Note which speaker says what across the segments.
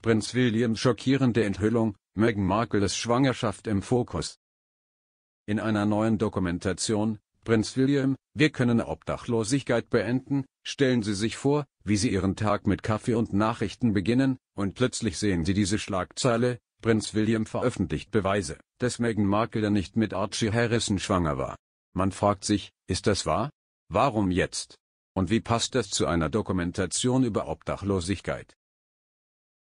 Speaker 1: Prinz Williams schockierende Enthüllung, Meghan Markles Schwangerschaft im Fokus. In einer neuen Dokumentation, Prinz William, wir können Obdachlosigkeit beenden, stellen Sie sich vor, wie Sie Ihren Tag mit Kaffee und Nachrichten beginnen, und plötzlich sehen Sie diese Schlagzeile, Prinz William veröffentlicht Beweise, dass Meghan Markle nicht mit Archie Harrison schwanger war. Man fragt sich, ist das wahr? Warum jetzt? Und wie passt das zu einer Dokumentation über Obdachlosigkeit?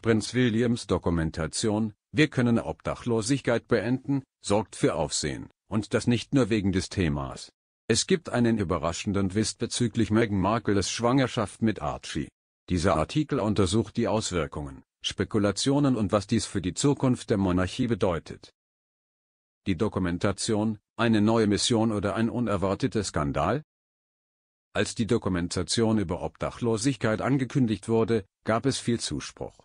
Speaker 1: Prinz Williams Dokumentation Wir können Obdachlosigkeit beenden sorgt für Aufsehen, und das nicht nur wegen des Themas. Es gibt einen überraschenden Twist bezüglich Meghan Markles Schwangerschaft mit Archie. Dieser Artikel untersucht die Auswirkungen, Spekulationen und was dies für die Zukunft der Monarchie bedeutet. Die Dokumentation, eine neue Mission oder ein unerwarteter Skandal? Als die Dokumentation über Obdachlosigkeit angekündigt wurde, gab es viel Zuspruch.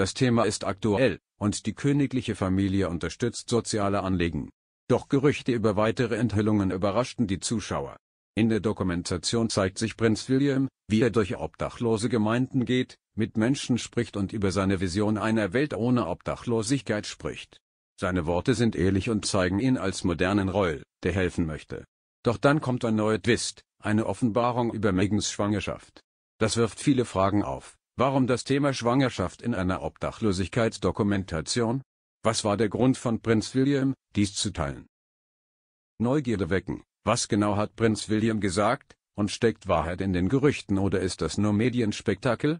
Speaker 1: Das Thema ist aktuell, und die königliche Familie unterstützt soziale Anliegen. Doch Gerüchte über weitere Enthüllungen überraschten die Zuschauer. In der Dokumentation zeigt sich Prinz William, wie er durch obdachlose Gemeinden geht, mit Menschen spricht und über seine Vision einer Welt ohne Obdachlosigkeit spricht. Seine Worte sind ehrlich und zeigen ihn als modernen Royal, der helfen möchte. Doch dann kommt ein neuer Twist, eine Offenbarung über Megans Schwangerschaft. Das wirft viele Fragen auf. Warum das Thema Schwangerschaft in einer Obdachlosigkeitsdokumentation? Was war der Grund von Prinz William, dies zu teilen? Neugierde wecken. Was genau hat Prinz William gesagt, und steckt Wahrheit in den Gerüchten oder ist das nur Medienspektakel?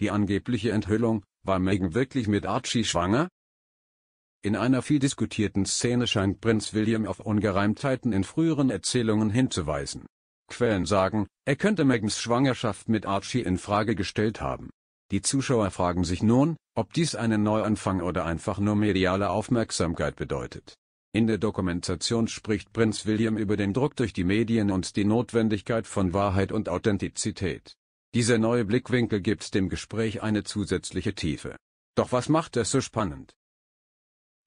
Speaker 1: Die angebliche Enthüllung, war Meghan wirklich mit Archie schwanger? In einer viel diskutierten Szene scheint Prinz William auf Ungereimtheiten in früheren Erzählungen hinzuweisen. Quellen sagen, er könnte Megans Schwangerschaft mit Archie in Frage gestellt haben. Die Zuschauer fragen sich nun, ob dies einen Neuanfang oder einfach nur mediale Aufmerksamkeit bedeutet. In der Dokumentation spricht Prinz William über den Druck durch die Medien und die Notwendigkeit von Wahrheit und Authentizität. Dieser neue Blickwinkel gibt dem Gespräch eine zusätzliche Tiefe. Doch was macht es so spannend?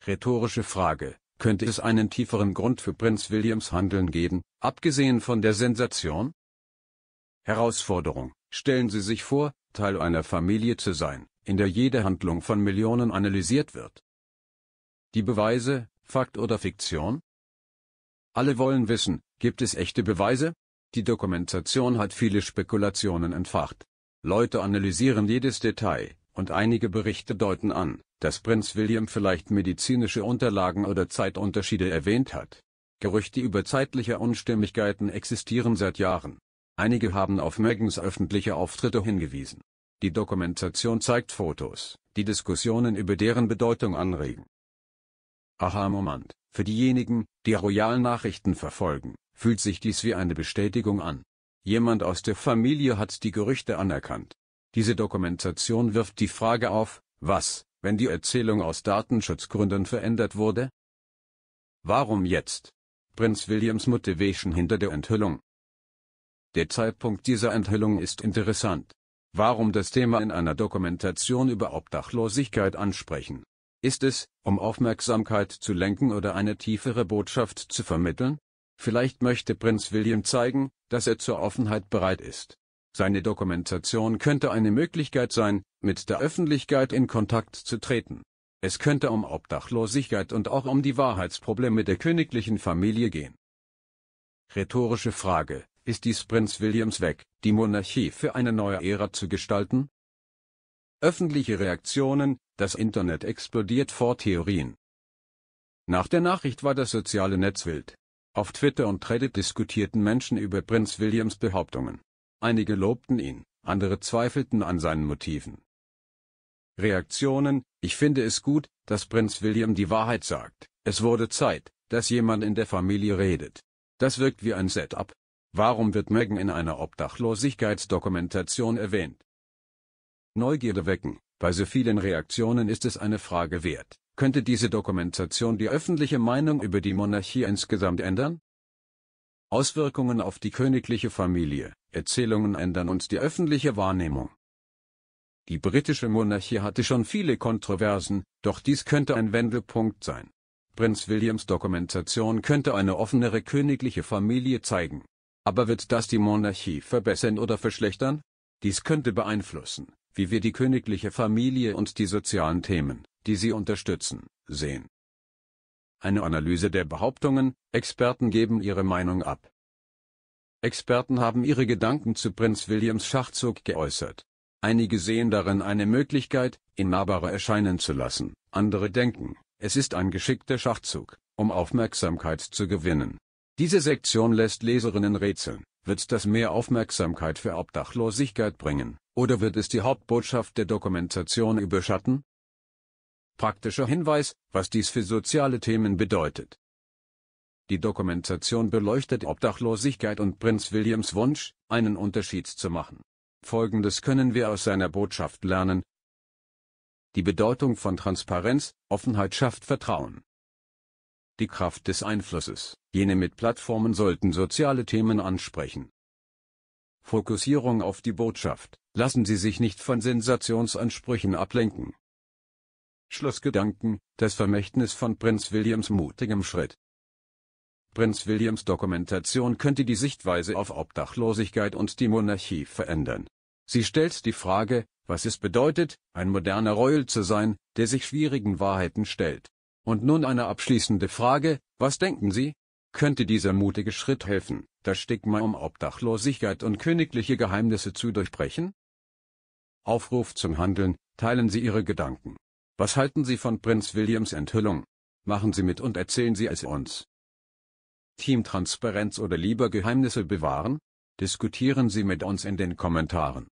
Speaker 1: Rhetorische Frage, könnte es einen tieferen Grund für Prinz Williams Handeln geben, abgesehen von der Sensation? Herausforderung. Stellen Sie sich vor, Teil einer Familie zu sein, in der jede Handlung von Millionen analysiert wird. Die Beweise, Fakt oder Fiktion? Alle wollen wissen, gibt es echte Beweise? Die Dokumentation hat viele Spekulationen entfacht. Leute analysieren jedes Detail, und einige Berichte deuten an, dass Prinz William vielleicht medizinische Unterlagen oder Zeitunterschiede erwähnt hat. Gerüchte über zeitliche Unstimmigkeiten existieren seit Jahren. Einige haben auf Megans öffentliche Auftritte hingewiesen. Die Dokumentation zeigt Fotos, die Diskussionen über deren Bedeutung anregen. Aha-Moment, für diejenigen, die royalen Nachrichten verfolgen, fühlt sich dies wie eine Bestätigung an. Jemand aus der Familie hat die Gerüchte anerkannt. Diese Dokumentation wirft die Frage auf, was, wenn die Erzählung aus Datenschutzgründen verändert wurde? Warum jetzt? Prinz Williams Motivation hinter der Enthüllung. Der Zeitpunkt dieser Enthüllung ist interessant. Warum das Thema in einer Dokumentation über Obdachlosigkeit ansprechen? Ist es, um Aufmerksamkeit zu lenken oder eine tiefere Botschaft zu vermitteln? Vielleicht möchte Prinz William zeigen, dass er zur Offenheit bereit ist. Seine Dokumentation könnte eine Möglichkeit sein, mit der Öffentlichkeit in Kontakt zu treten. Es könnte um Obdachlosigkeit und auch um die Wahrheitsprobleme der königlichen Familie gehen. Rhetorische Frage, ist dies Prinz Williams weg, die Monarchie für eine neue Ära zu gestalten? Öffentliche Reaktionen, das Internet explodiert vor Theorien. Nach der Nachricht war das soziale Netz wild. Auf Twitter und Reddit diskutierten Menschen über Prinz Williams Behauptungen. Einige lobten ihn, andere zweifelten an seinen Motiven. Reaktionen Ich finde es gut, dass Prinz William die Wahrheit sagt. Es wurde Zeit, dass jemand in der Familie redet. Das wirkt wie ein Setup. Warum wird Meghan in einer Obdachlosigkeitsdokumentation erwähnt? Neugierde wecken. Bei so vielen Reaktionen ist es eine Frage wert. Könnte diese Dokumentation die öffentliche Meinung über die Monarchie insgesamt ändern? Auswirkungen auf die königliche Familie, Erzählungen ändern und die öffentliche Wahrnehmung. Die britische Monarchie hatte schon viele Kontroversen, doch dies könnte ein Wendepunkt sein. Prinz Williams Dokumentation könnte eine offenere königliche Familie zeigen. Aber wird das die Monarchie verbessern oder verschlechtern? Dies könnte beeinflussen, wie wir die königliche Familie und die sozialen Themen, die sie unterstützen, sehen eine Analyse der Behauptungen, Experten geben ihre Meinung ab. Experten haben ihre Gedanken zu Prinz Williams Schachzug geäußert. Einige sehen darin eine Möglichkeit, ihn nahbarer erscheinen zu lassen, andere denken, es ist ein geschickter Schachzug, um Aufmerksamkeit zu gewinnen. Diese Sektion lässt Leserinnen rätseln, wird das mehr Aufmerksamkeit für Obdachlosigkeit bringen, oder wird es die Hauptbotschaft der Dokumentation überschatten? Praktischer Hinweis, was dies für soziale Themen bedeutet. Die Dokumentation beleuchtet Obdachlosigkeit und Prinz Williams Wunsch, einen Unterschied zu machen. Folgendes können wir aus seiner Botschaft lernen. Die Bedeutung von Transparenz, Offenheit schafft Vertrauen. Die Kraft des Einflusses. Jene mit Plattformen sollten soziale Themen ansprechen. Fokussierung auf die Botschaft. Lassen Sie sich nicht von Sensationsansprüchen ablenken. Schlussgedanken, das Vermächtnis von Prinz Williams mutigem Schritt. Prinz Williams Dokumentation könnte die Sichtweise auf Obdachlosigkeit und die Monarchie verändern. Sie stellt die Frage, was es bedeutet, ein moderner Reuel zu sein, der sich schwierigen Wahrheiten stellt. Und nun eine abschließende Frage, was denken Sie? Könnte dieser mutige Schritt helfen, das Stigma um Obdachlosigkeit und königliche Geheimnisse zu durchbrechen? Aufruf zum Handeln, teilen Sie Ihre Gedanken. Was halten Sie von Prinz Williams Enthüllung? Machen Sie mit und erzählen Sie es uns. Team Transparenz oder lieber Geheimnisse bewahren? Diskutieren Sie mit uns in den Kommentaren.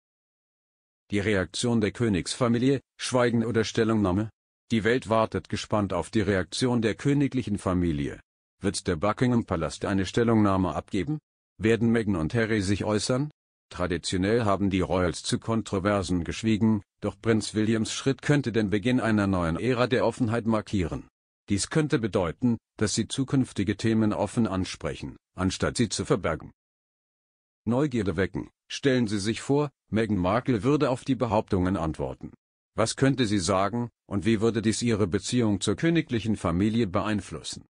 Speaker 1: Die Reaktion der Königsfamilie, Schweigen oder Stellungnahme? Die Welt wartet gespannt auf die Reaktion der königlichen Familie. Wird der Buckingham Palast eine Stellungnahme abgeben? Werden Meghan und Harry sich äußern? Traditionell haben die Royals zu Kontroversen geschwiegen, doch Prinz Williams Schritt könnte den Beginn einer neuen Ära der Offenheit markieren. Dies könnte bedeuten, dass sie zukünftige Themen offen ansprechen, anstatt sie zu verbergen. Neugierde wecken. Stellen Sie sich vor, Meghan Markle würde auf die Behauptungen antworten. Was könnte sie sagen, und wie würde dies ihre Beziehung zur königlichen Familie beeinflussen?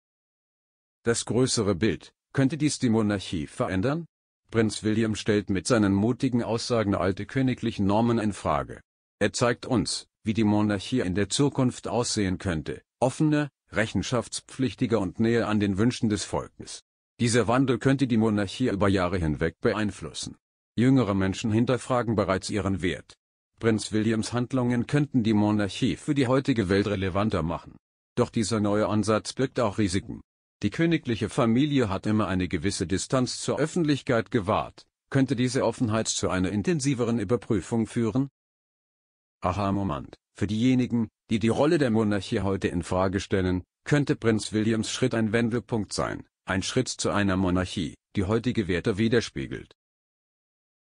Speaker 1: Das größere Bild, könnte dies die Monarchie verändern? Prinz William stellt mit seinen mutigen Aussagen alte königliche Normen in Frage. Er zeigt uns, wie die Monarchie in der Zukunft aussehen könnte, offener, rechenschaftspflichtiger und näher an den Wünschen des Volkes. Dieser Wandel könnte die Monarchie über Jahre hinweg beeinflussen. Jüngere Menschen hinterfragen bereits ihren Wert. Prinz Williams Handlungen könnten die Monarchie für die heutige Welt relevanter machen. Doch dieser neue Ansatz birgt auch Risiken. Die königliche Familie hat immer eine gewisse Distanz zur Öffentlichkeit gewahrt. Könnte diese Offenheit zu einer intensiveren Überprüfung führen? Aha-Moment. Für diejenigen, die die Rolle der Monarchie heute in Frage stellen, könnte Prinz Williams Schritt ein Wendepunkt sein, ein Schritt zu einer Monarchie, die heutige Werte widerspiegelt.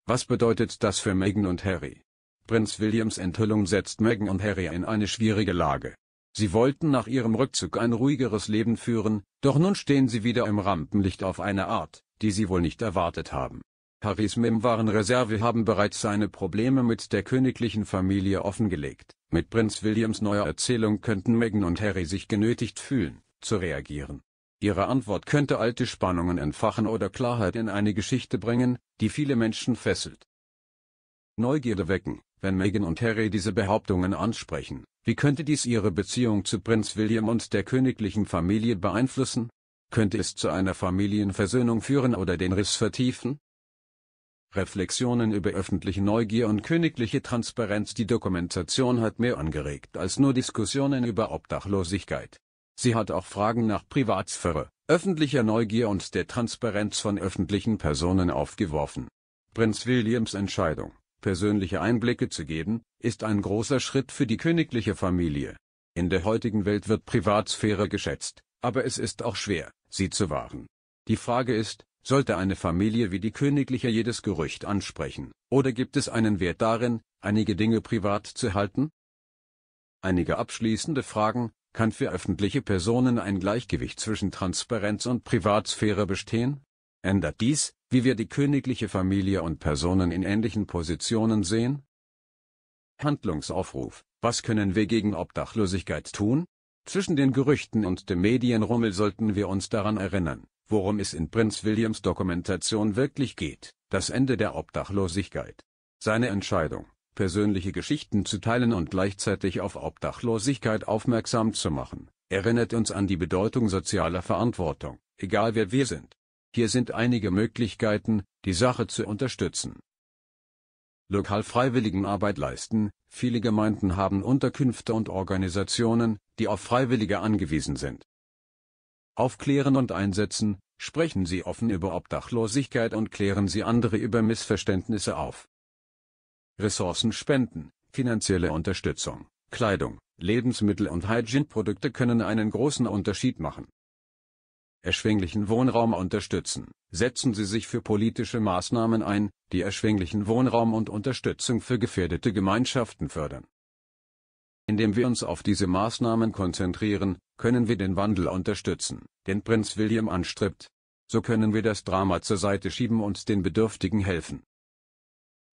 Speaker 1: Was bedeutet das für Meghan und Harry? Prinz Williams Enthüllung setzt Meghan und Harry in eine schwierige Lage. Sie wollten nach ihrem Rückzug ein ruhigeres Leben führen, doch nun stehen sie wieder im Rampenlicht auf eine Art, die sie wohl nicht erwartet haben. Harrys Mim waren Reserve haben bereits seine Probleme mit der königlichen Familie offengelegt. Mit Prinz Williams neuer Erzählung könnten Meghan und Harry sich genötigt fühlen, zu reagieren. Ihre Antwort könnte alte Spannungen entfachen oder Klarheit in eine Geschichte bringen, die viele Menschen fesselt. Neugierde wecken, wenn Meghan und Harry diese Behauptungen ansprechen, wie könnte dies ihre Beziehung zu Prinz William und der königlichen Familie beeinflussen? Könnte es zu einer Familienversöhnung führen oder den Riss vertiefen? Reflexionen über öffentliche Neugier und königliche Transparenz Die Dokumentation hat mehr angeregt als nur Diskussionen über Obdachlosigkeit. Sie hat auch Fragen nach Privatsphäre, öffentlicher Neugier und der Transparenz von öffentlichen Personen aufgeworfen. Prinz Williams Entscheidung persönliche Einblicke zu geben, ist ein großer Schritt für die königliche Familie. In der heutigen Welt wird Privatsphäre geschätzt, aber es ist auch schwer, sie zu wahren. Die Frage ist, sollte eine Familie wie die königliche jedes Gerücht ansprechen, oder gibt es einen Wert darin, einige Dinge privat zu halten? Einige abschließende Fragen, kann für öffentliche Personen ein Gleichgewicht zwischen Transparenz und Privatsphäre bestehen? Ändert dies, wie wir die königliche Familie und Personen in ähnlichen Positionen sehen? Handlungsaufruf. Was können wir gegen Obdachlosigkeit tun? Zwischen den Gerüchten und dem Medienrummel sollten wir uns daran erinnern, worum es in Prinz Williams Dokumentation wirklich geht, das Ende der Obdachlosigkeit. Seine Entscheidung, persönliche Geschichten zu teilen und gleichzeitig auf Obdachlosigkeit aufmerksam zu machen, erinnert uns an die Bedeutung sozialer Verantwortung, egal wer wir sind. Hier sind einige Möglichkeiten, die Sache zu unterstützen. Lokal Freiwilligenarbeit leisten. Viele Gemeinden haben Unterkünfte und Organisationen, die auf Freiwillige angewiesen sind. Aufklären und einsetzen. Sprechen Sie offen über Obdachlosigkeit und klären Sie andere über Missverständnisse auf. Ressourcen spenden, finanzielle Unterstützung, Kleidung, Lebensmittel und Hygieneprodukte können einen großen Unterschied machen erschwinglichen Wohnraum unterstützen. Setzen Sie sich für politische Maßnahmen ein, die erschwinglichen Wohnraum und Unterstützung für gefährdete Gemeinschaften fördern. Indem wir uns auf diese Maßnahmen konzentrieren, können wir den Wandel unterstützen, den Prinz William anstrebt. So können wir das Drama zur Seite schieben und den Bedürftigen helfen.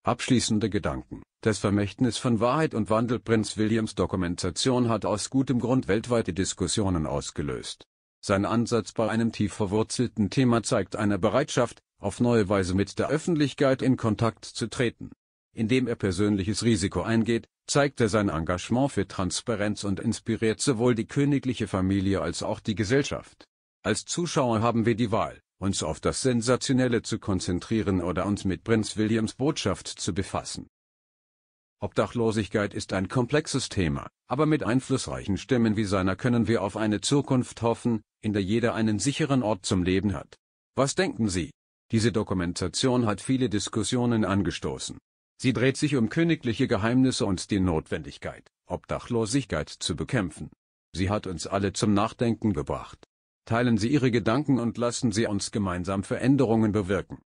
Speaker 1: Abschließende Gedanken Das Vermächtnis von Wahrheit und Wandel Prinz Williams Dokumentation hat aus gutem Grund weltweite Diskussionen ausgelöst. Sein Ansatz bei einem tief verwurzelten Thema zeigt eine Bereitschaft, auf neue Weise mit der Öffentlichkeit in Kontakt zu treten. Indem er persönliches Risiko eingeht, zeigt er sein Engagement für Transparenz und inspiriert sowohl die königliche Familie als auch die Gesellschaft. Als Zuschauer haben wir die Wahl, uns auf das Sensationelle zu konzentrieren oder uns mit Prinz Williams Botschaft zu befassen. Obdachlosigkeit ist ein komplexes Thema, aber mit einflussreichen Stimmen wie seiner können wir auf eine Zukunft hoffen, in der jeder einen sicheren Ort zum Leben hat. Was denken Sie? Diese Dokumentation hat viele Diskussionen angestoßen. Sie dreht sich um königliche Geheimnisse und die Notwendigkeit, Obdachlosigkeit zu bekämpfen. Sie hat uns alle zum Nachdenken gebracht. Teilen Sie Ihre Gedanken und lassen Sie uns gemeinsam Veränderungen bewirken.